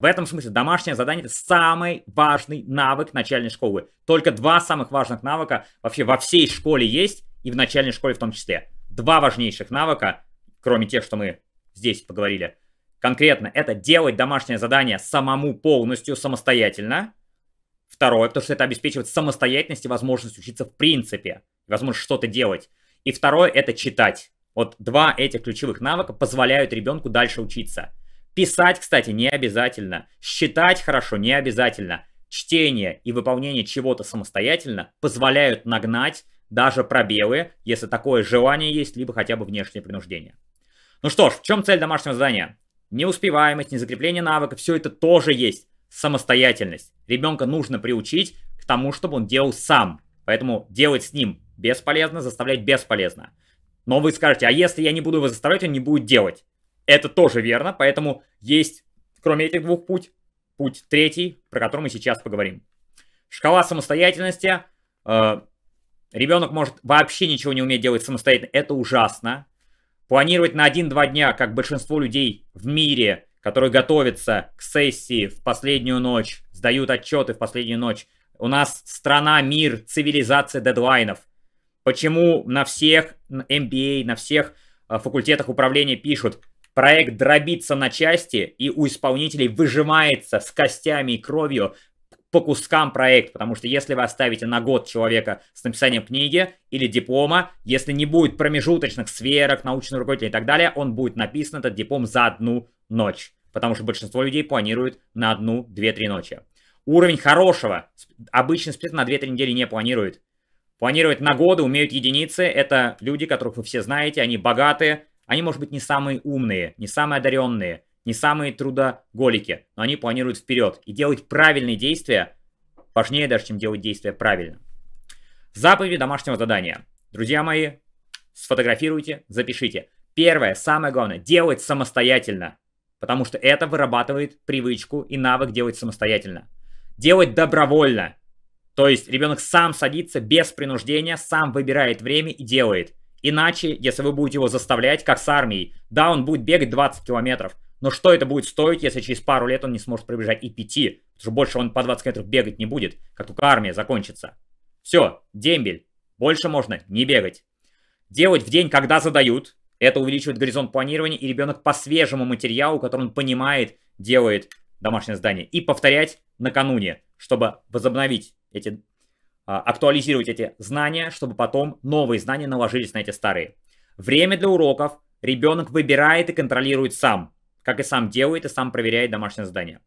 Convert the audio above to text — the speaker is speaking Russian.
В этом смысле домашнее задание – это самый важный навык начальной школы. Только два самых важных навыка вообще во всей школе есть, и в начальной школе в том числе. Два важнейших навыка, кроме тех, что мы здесь поговорили. Конкретно это делать домашнее задание самому полностью самостоятельно. Второе, потому что это обеспечивает самостоятельность и возможность учиться в принципе, возможность что-то делать. И второе – это читать. Вот два этих ключевых навыка позволяют ребенку дальше учиться – Писать, кстати, не обязательно. Считать хорошо не обязательно. Чтение и выполнение чего-то самостоятельно позволяют нагнать даже пробелы, если такое желание есть, либо хотя бы внешнее принуждение. Ну что ж, в чем цель домашнего задания? Неуспеваемость, незакрепление навыка, все это тоже есть. Самостоятельность. Ребенка нужно приучить к тому, чтобы он делал сам. Поэтому делать с ним бесполезно, заставлять бесполезно. Но вы скажете, а если я не буду его заставлять, он не будет делать. Это тоже верно, поэтому есть, кроме этих двух путь, путь третий, про который мы сейчас поговорим. Шкала самостоятельности. Э, ребенок может вообще ничего не уметь делать самостоятельно. Это ужасно. Планировать на 1-2 дня, как большинство людей в мире, которые готовятся к сессии в последнюю ночь, сдают отчеты в последнюю ночь. У нас страна, мир, цивилизация дедлайнов. Почему на всех MBA, а, на всех э, факультетах управления пишут Проект дробится на части, и у исполнителей выжимается с костями и кровью по кускам проект, потому что если вы оставите на год человека с написанием книги или диплома, если не будет промежуточных сверок, научных руководителя и так далее, он будет написан, этот диплом, за одну ночь, потому что большинство людей планирует на одну, две, три ночи. Уровень хорошего обычно спец на 2-3 недели не планирует. Планировать на годы умеют единицы. Это люди, которых вы все знаете, они богатые, они, может быть, не самые умные, не самые одаренные, не самые трудоголики, но они планируют вперед. И делать правильные действия важнее даже, чем делать действия правильно. Заповеди домашнего задания. Друзья мои, сфотографируйте, запишите. Первое, самое главное, делать самостоятельно. Потому что это вырабатывает привычку и навык делать самостоятельно. Делать добровольно. То есть ребенок сам садится без принуждения, сам выбирает время и делает. Иначе, если вы будете его заставлять, как с армией, да, он будет бегать 20 километров, но что это будет стоить, если через пару лет он не сможет пробежать и 5, потому что больше он по 20 километров бегать не будет, как только армия закончится. Все, дембель, больше можно не бегать. Делать в день, когда задают, это увеличивает горизонт планирования, и ребенок по свежему материалу, который он понимает, делает домашнее задание. И повторять накануне, чтобы возобновить эти а, актуализировать эти знания, чтобы потом новые знания наложились на эти старые. Время для уроков ребенок выбирает и контролирует сам, как и сам делает и сам проверяет домашнее задание.